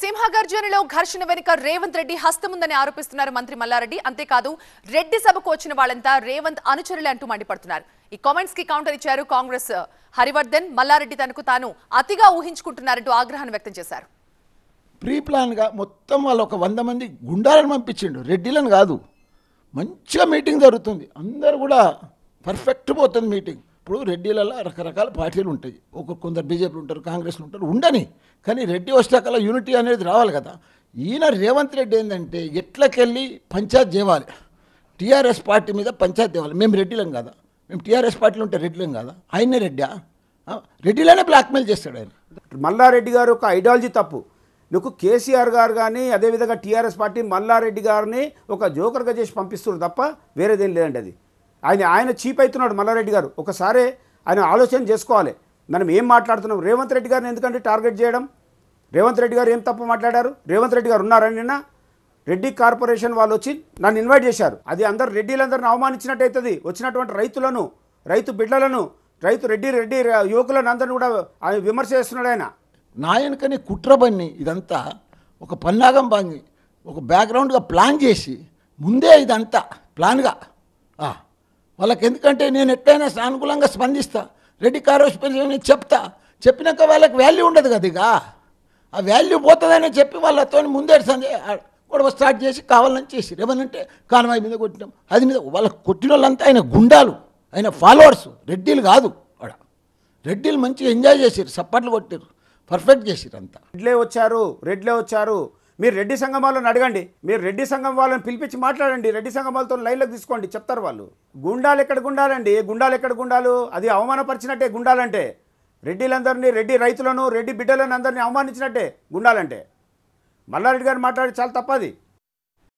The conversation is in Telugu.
సింహగర్జనలో ఘర్షణ వెనుక రేవంత్ రెడ్డి హస్తముందని ఆరోపిస్తున్నారు మంత్రి మల్లారెడ్డి అంతేకాదు రెడ్డి సభకు వచ్చిన వాళ్ళంతా రేవంత్ అనుచరులే అంటూ మండిపడుతున్నారు ఈ కామెంట్స్ కి కౌంటర్ ఇచ్చారు కాంగ్రెస్ uh, హరివర్ధన్ మల్లారెడ్డి తనకు తాను అతిగా ఊహించుకుంటున్నారంటూ ఆగ్రహాన్ని వ్యక్తం చేశారు ప్రీ ప్లాన్గా మొత్తం వాళ్ళు ఒక వంద మంది గుండాలను పంపించిండు రెడ్డిలను కాదు మంచిగా మీటింగ్ జరుగుతుంది అందరు కూడా పర్ఫెక్ట్ పోతుంది మీటింగ్ ఇప్పుడు రెడ్డిలలో రకరకాల పార్టీలు ఉంటాయి ఒక కొందరు బీజేపీలు ఉంటారు కాంగ్రెస్లు ఉంటారు ఉండని కానీ రెడ్డి వస్తే కల యూనిటీ అనేది రావాలి కదా ఈయన రేవంత్ రెడ్డి ఏంటంటే ఎట్లకెళ్ళి పంచాయత్ చేయాలి టీఆర్ఎస్ పార్టీ మీద పంచాయత్ తేవాలి మేము రెడ్డిలం కదా మేము టీఆర్ఎస్ పార్టీలు ఉంటే రెడ్డిలం కదా ఆయనే రెడ్డా రెడ్డిలోనే బ్లాక్మెయిల్ చేస్తాడు ఆయన మల్లారెడ్డి గారు ఒక ఐడియాలజీ తప్పు నువ్వు కేసీఆర్ గారు కానీ అదేవిధంగా టీఆర్ఎస్ పార్టీ మల్లారెడ్డి గారిని ఒక జోకర్గా చేసి పంపిస్తున్నారు తప్ప వేరేదేం లేదండి అది ఆయన ఆయన చీప్ అవుతున్నాడు మల్లారెడ్డి గారు ఒకసారి ఆయన ఆలోచన చేసుకోవాలి మనం ఏం మాట్లాడుతున్నాం రేవంత్ రెడ్డి గారిని ఎందుకంటే టార్గెట్ చేయడం రేవంత్ రెడ్డి గారు ఏం తప్పు మాట్లాడారు రేవంత్ రెడ్డి గారు ఉన్నారని నిన్న రెడ్డి కార్పొరేషన్ వాళ్ళు వచ్చి నన్ను ఇన్వైట్ చేశారు అది అందరు రెడ్డిలందరిని అవమానించినట్టయితుంది వచ్చినటువంటి రైతులను రైతు బిడ్డలను రైతు రెడ్డి రెడ్డి యువకులను అందరిని కూడా విమర్శ చేస్తున్నాడు ఆయన నాయనకని కుట్ర బన్ని ఇదంతా ఒక పన్నాగం బాంగి ఒక బ్యాక్గ్రౌండ్గా ప్లాన్ చేసి ముందే ఇదంతా ప్లాన్గా వాళ్ళకి ఎందుకంటే నేను ఎట్లయినా సానుకూలంగా స్పందిస్తా రెడ్డి కార్పొరేషన్ చెప్తా చెప్పినాక వాళ్ళకి వాల్యూ ఉండదు కదా ఇక ఆ వాల్యూ పోతుందని చెప్పి వాళ్ళతో ముందే గొడవ స్టార్ట్ చేసి కావాలని చేసి ఏమనంటే కాన్వాయ్ మీద కొట్టినాం అది మీద వాళ్ళకి కొట్టిన వాళ్ళంతా ఆయన గుండాలు ఆయన ఫాలోవర్స్ రెడ్డిలు కాదు ఆడ రెడ్డిలు మంచిగా ఎంజాయ్ చేసారు సప్పట్లు కొట్టారు పర్ఫెక్ట్ చేసారు అంతా రెడ్లే వచ్చారు రెడ్లే వచ్చారు మీరు రెడ్డి సంఘం వాళ్ళని అడగండి మీరు రెడ్డి సంఘం వాళ్ళని పిలిపించి మాట్లాడండి రెడ్డి సంఘం వాళ్ళతో లైన్లోకి తీసుకోండి చెప్తారు వాళ్ళు గుండాలు ఎక్కడ గుండాలండి గుండాలు ఎక్కడ గుండాలు అది అవమానపరిచినట్టే గుండాలంటే రెడ్డిలందరినీ రెడ్డి రైతులను రెడ్డి బిడ్డలను అందరినీ అవమానించినట్టే గుండాలంటే మల్లారెడ్డి గారు మాట్లాడి చాలా తప్పది